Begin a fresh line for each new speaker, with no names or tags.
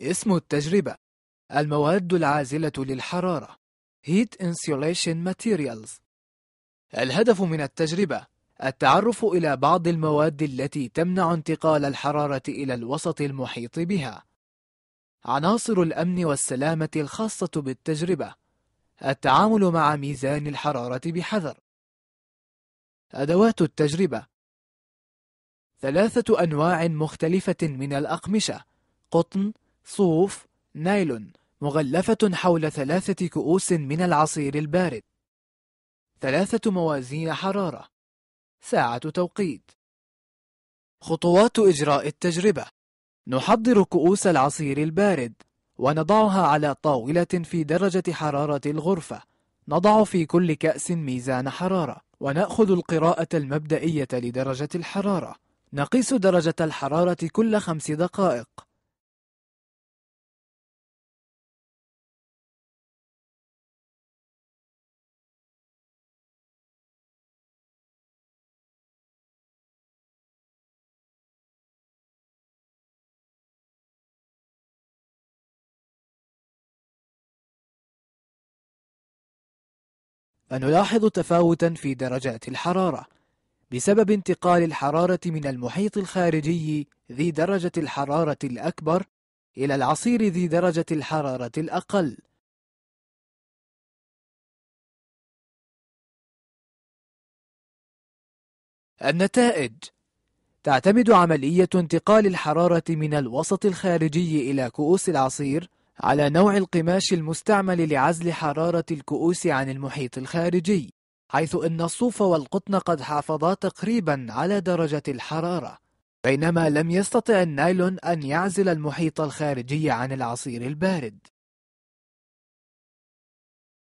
اسم التجربة المواد العازلة للحرارة Heat Insulation Materials الهدف من التجربة التعرف إلى بعض المواد التي تمنع انتقال الحرارة إلى الوسط المحيط بها عناصر الأمن والسلامة الخاصة بالتجربة التعامل مع ميزان الحرارة بحذر أدوات التجربة ثلاثة أنواع مختلفة من الأقمشة قطن صوف نايلون مغلفة حول ثلاثة كؤوس من العصير البارد ثلاثة موازين حرارة ساعة توقيت خطوات إجراء التجربة نحضر كؤوس العصير البارد ونضعها على طاولة في درجة حرارة الغرفة نضع في كل كأس ميزان حرارة ونأخذ القراءة المبدئية لدرجة الحرارة نقيس درجة الحرارة كل خمس دقائق فنلاحظ تفاوتا في درجات الحرارة بسبب انتقال الحرارة من المحيط الخارجي ذي درجة الحرارة الأكبر إلى العصير ذي درجة الحرارة الأقل النتائج تعتمد عملية انتقال الحرارة من الوسط الخارجي إلى كؤوس العصير على نوع القماش المستعمل لعزل حرارة الكؤوس عن المحيط الخارجي حيث أن الصوف والقطن قد حافظا تقريبا على درجة الحرارة بينما لم يستطع النايلون أن يعزل المحيط الخارجي عن العصير البارد